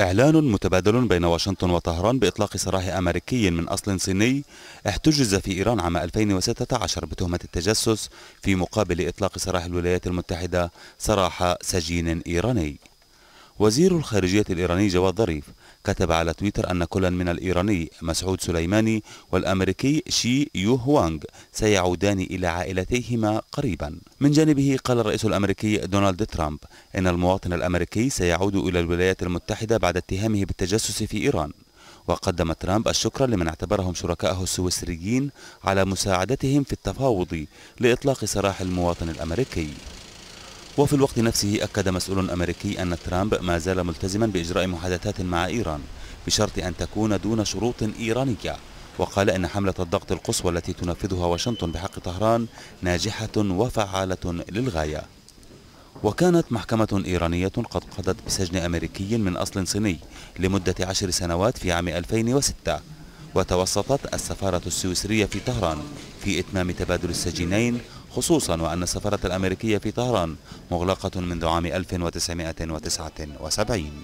إعلان متبادل بين واشنطن وطهران بإطلاق سراح أمريكي من أصل صيني احتجز في إيران عام 2016 بتهمة التجسس في مقابل إطلاق سراح الولايات المتحدة سراح سجين إيراني وزير الخارجية الإيراني جواد ظريف كتب على تويتر أن كلا من الإيراني مسعود سليماني والأمريكي شي يو هوانغ سيعودان إلى عائلتيهما قريبا من جانبه قال الرئيس الأمريكي دونالد ترامب إن المواطن الأمريكي سيعود إلى الولايات المتحدة بعد اتهامه بالتجسس في إيران وقدم ترامب الشكر لمن اعتبرهم شركائه السويسريين على مساعدتهم في التفاوض لإطلاق سراح المواطن الأمريكي وفي الوقت نفسه أكد مسؤول أمريكي أن ترامب ما زال ملتزما بإجراء محادثات مع إيران بشرط أن تكون دون شروط إيرانية وقال إن حملة الضغط القصوى التي تنفذها واشنطن بحق طهران ناجحة وفعالة للغاية وكانت محكمة إيرانية قد قضت بسجن أمريكي من أصل صيني لمدة عشر سنوات في عام 2006 وتوسطت السفارة السويسرية في طهران في إتمام تبادل السجينين خصوصا وأن السفارة الأمريكية في طهران مغلقة منذ عام 1979